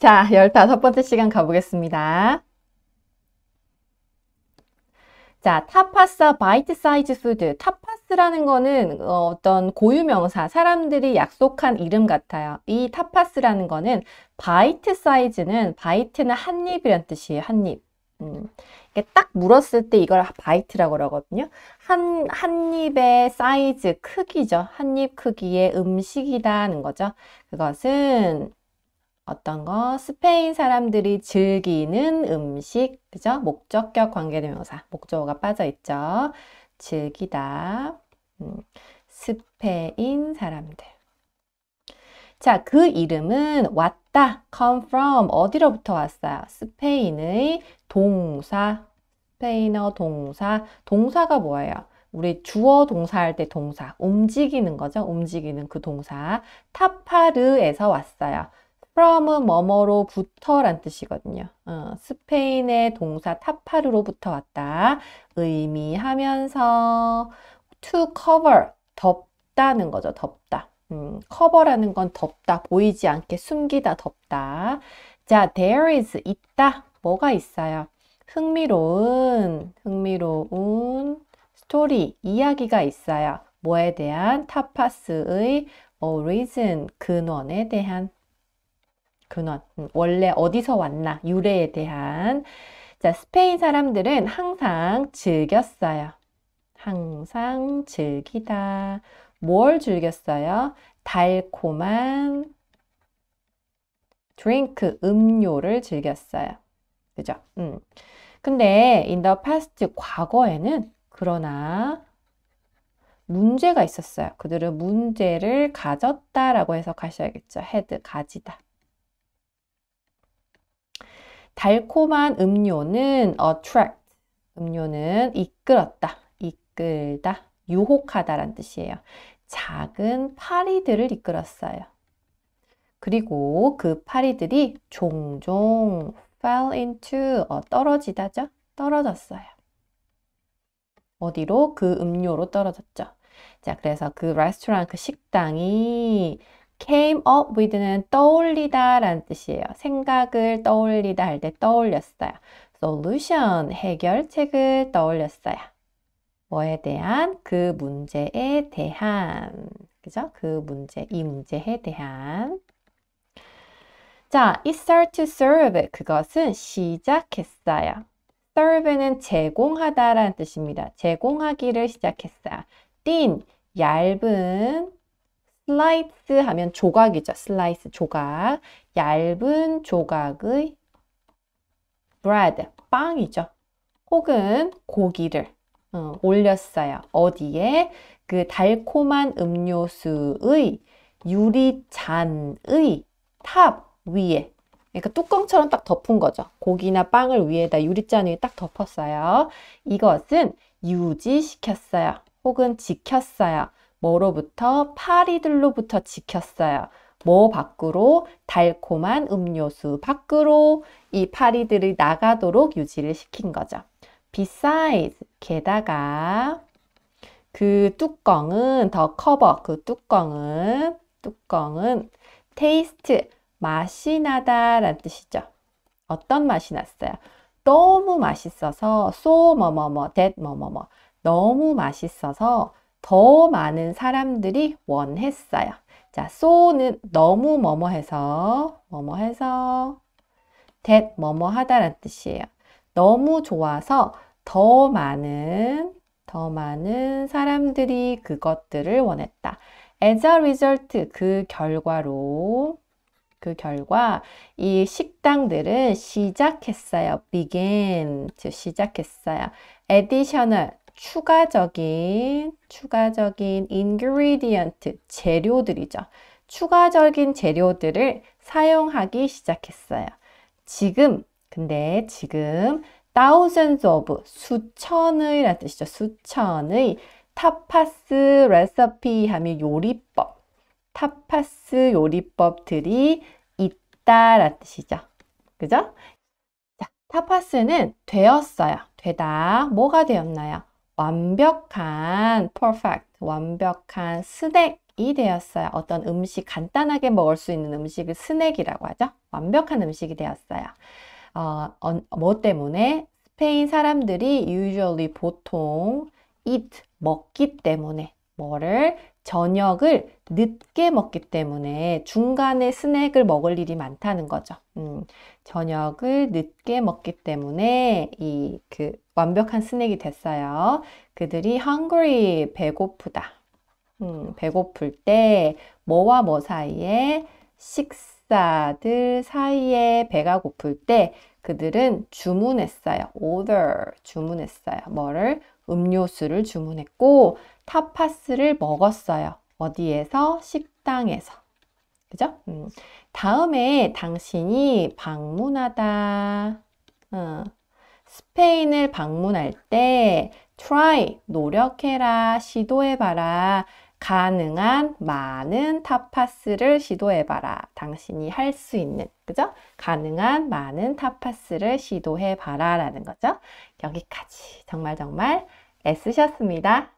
자, 15번째 시간 가보겠습니다. 자, 타파스 바이트 사이즈 푸드. 타파스라는 거는 어, 어떤 고유 명사, 사람들이 약속한 이름 같아요. 이 타파스라는 거는 바이트 사이즈는 바이트는 한 입이란 뜻이에요. 한 입. 음, 이게 딱 물었을 때 이걸 바이트라고 그러거든요. 한, 한 입의 사이즈, 크기죠. 한 입 크기의 음식이라는 거죠. 그것은 어떤 거 스페인 사람들이 즐기는 음식 그죠? 목적격 관계대명사 목적어가 빠져 있죠. 즐기다 음, 스페인 사람들 자, 그 이름은 왔다, come from, 어디로부터 왔어요? 스페인의 동사, 스페인어 동사. 동사가 뭐예요? 우리 주어 동사할 때 동사, 움직이는 거죠? 움직이는 그 동사. 타파르에서 왔어요. from은 뭐뭐로부터 란 뜻이거든요. 어, 스페인의 동사 타파르로부터 왔다. 의미하면서 to cover, 덮다는 거죠. 덮다. 음, cover라는 건 덮다, 보이지 않게 숨기다, 덮다. 자, there is, 있다. 뭐가 있어요? 흥미로운, 흥미로운 스토리, 이야기가 있어요. 뭐에 대한 타파스의 origin, 근원에 대한 근원, 음, 원래 어디서 왔나, 유래에 대한. 자, 스페인 사람들은 항상 즐겼어요. 항상 즐기다. 뭘 즐겼어요? 달콤한 드링크, 음료를 즐겼어요. 그죠? 음. 근데 in the past, 과거에는 그러나 문제가 있었어요. 그들은 문제를 가졌다라고 해석하셔야겠죠. 헤드 가지다. 달콤한 음료는 attract, 어, 음료는 이끌었다, 이끌다, 유혹하다라는 뜻이에요. 작은 파리들을 이끌었어요. 그리고 그 파리들이 종종 fell into, 어, 떨어지다죠? 떨어졌어요. 어디로? 그 음료로 떨어졌죠. 자, 그래서 그 레스토랑, 그 식당이 came up with는 떠올리다 라는 뜻이에요. 생각을 떠올리다 할 때 떠올렸어요. solution, 해결책을 떠올렸어요. 뭐에 대한? 그 문제에 대한. 그죠? 그 문제, 이 문제에 대한. 자, it s t a r t e to serve. 그것은 시작했어요. serve는 제공하다라는 뜻입니다. 제공하기를 시작했어요. thin, 얇은 슬라이스 하면 조각이죠. 슬라이스 조각. 얇은 조각의 bread, 빵이죠. 혹은 고기를 어, 올렸어요. 어디에? 그 달콤한 음료수의 유리잔의 탑 위에 그러니까 뚜껑처럼 딱 덮은 거죠. 고기나 빵을 위에다 유리잔 위에 딱 덮었어요. 이것은 유지시켰어요. 혹은 지켰어요. 뭐로부터? 파리들로부터 지켰어요. 뭐 밖으로? 달콤한 음료수 밖으로 이 파리들이 나가도록 유지를 시킨 거죠. Besides, 게다가 그 뚜껑은 더 커버, 그 뚜껑은 뚜껑은 테이스트, 맛이 나다 라는 뜻이죠. 어떤 맛이 났어요? 너무 맛있어서 so 뭐뭐뭐 that 뭐뭐뭐 너무 맛있어서 더 많은 사람들이 원했어요. 자, so는 너무 뭐뭐해서 뭐뭐해서 that 뭐뭐하다란 뜻이에요. 너무 좋아서 더 많은 더 많은 사람들이 그것들을 원했다. As a result, 그 결과로 그 결과 이 식당들은 시작했어요. began 시작했어요. additional 추가적인 추가적인 ingredient 재료들이죠. 추가적인 재료들을 사용하기 시작했어요. 지금 근데 지금 thousands of 수천의 라는 뜻이죠. 수천의 타파스 레시피 하면 요리법 타파스 요리법들이 있다 라는 뜻이죠. 그죠? 자, 타파스는 되었어요. 되다. 뭐가 되었나요? 완벽한 perfect, 완벽한 스낵이 되었어요. 어떤 음식, 간단하게 먹을 수 있는 음식을 스낵이라고 하죠. 완벽한 음식이 되었어요. 어, 어 뭐 때문에? 스페인 사람들이 usually 보통 eat, 먹기 때문에 뭐를 저녁을 늦게 먹기 때문에 중간에 스낵을 먹을 일이 많다는 거죠. 음, 저녁을 늦게 먹기 때문에 이 그 완벽한 스낵이 됐어요. 그들이 hungry 배고프다. 음, 배고플 때 뭐와 뭐 사이에 식사들 사이에 배가 고플 때 그들은 주문했어요. order 주문했어요. 뭐를 음료수를 주문했고 타파스를 먹었어요. 어디에서 식당에서 그죠? 음. 다음에 당신이 방문하다 어. 스페인을 방문할 때 try 노력해라 시도해봐라 가능한 많은 타파스를 시도해봐라. 당신이 할 수 있는, 그죠? 가능한 많은 타파스를 시도해봐라. 라는 거죠. 여기까지 정말 정말 애쓰셨습니다.